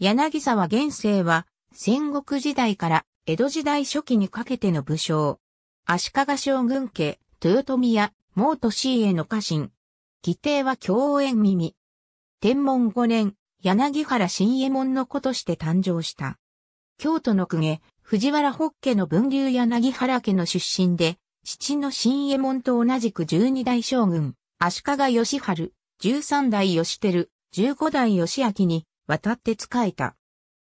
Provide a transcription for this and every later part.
柳沢元生は、戦国時代から江戸時代初期にかけての武将。足利将軍家、豊臣や、毛都氏への家臣。義弟は共演耳。天文5年、柳原新右衛門の子として誕生した。京都の公家、藤原北家の分流柳原家の出身で、父の新右衛門と同じく十二代将軍、足利義春、十三代義輝、十五代義明に、渡って仕えた。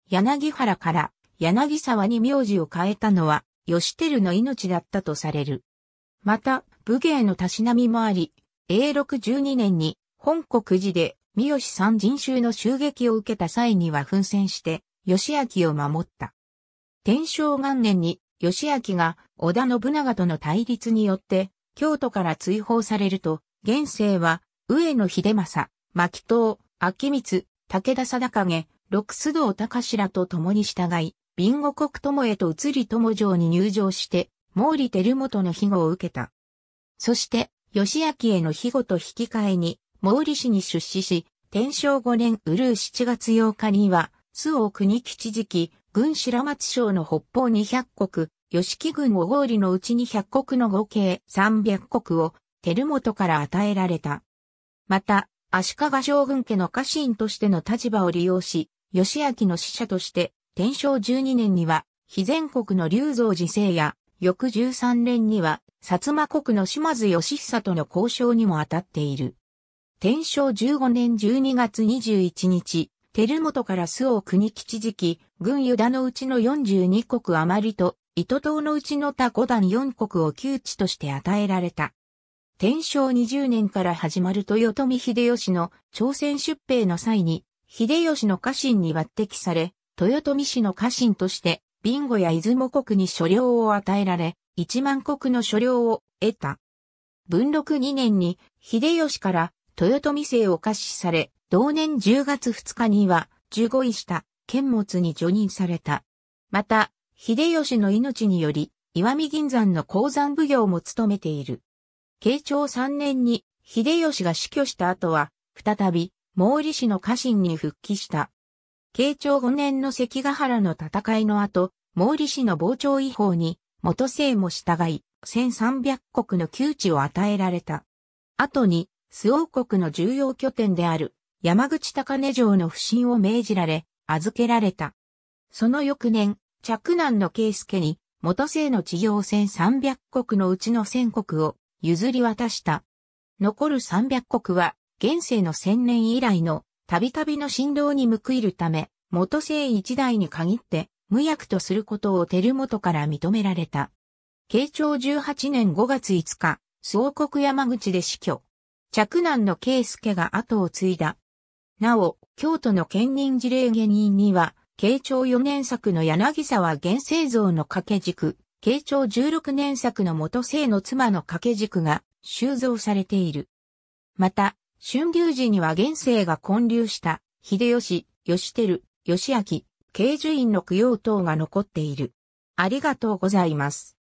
柳原から柳沢に名字を変えたのは、義輝の命だったとされる。また、武芸のたしなみもあり、永禄12年に本国寺で三好三人衆の襲撃を受けた際には奮戦して、義明を守った。天正元年に、義明が織田信長との対立によって、京都から追放されると、現世は、上野秀政、牧東、秋光、武田貞景、六須藤隆らと共に従い、ビンゴ国友へと移り友城に入城して、毛利輝元の庇護を受けた。そして、義明への庇護と引き換えに、毛利氏に出資し、天正5年うるう7月8日には、須王国吉時期、軍白松省の北方二百国、吉木軍五合理のうちに百国の合計三百国を、輝元から与えられた。また、足利将軍家の家臣としての立場を利用し、義明の使者として、天正12年には、非全国の龍造寺聖や、翌13年には、薩摩国の島津義久との交渉にも当たっている。天正15年12月21日、照本から須を国吉時期、軍ユダのうちの42国余りと、糸島のうちの他五段四国を窮地として与えられた。天正20年から始まる豊臣秀吉の朝鮮出兵の際に、秀吉の家臣に抜擢され、豊臣氏の家臣として、ビンゴや出雲国に所領を与えられ、一万国の所領を得た。文禄2年に、秀吉から豊臣姓を貸しされ、同年10月2日には、15位した剣物に除任された。また、秀吉の命により、岩見銀山の鉱山奉行も務めている。慶長3年に秀吉が死去した後は、再び、毛利氏の家臣に復帰した。慶長5年の関ヶ原の戦いの後、毛利氏の傍聴違法に、元姓も従い、1300国の窮地を与えられた。後に、周王国の重要拠点である、山口高根城の不審を命じられ、預けられた。その翌年、嫡男の慶介に、元姓の治療1300国のうちの1000国を、譲り渡した。残る300国は、現世の千年以来の、たびたびの振動に報いるため、元生一代に限って、無役とすることを照元から認められた。慶長18年5月5日、総国山口で死去。着難の慶介が後を継いだ。なお、京都の県人事例下人には、慶長4年作の柳沢現世像の掛け軸、慶長16年作の元姓の妻の掛け軸が収蔵されている。また、春秋時には現世が混流した秀吉、吉照、吉明、慶寿院の供養等が残っている。ありがとうございます。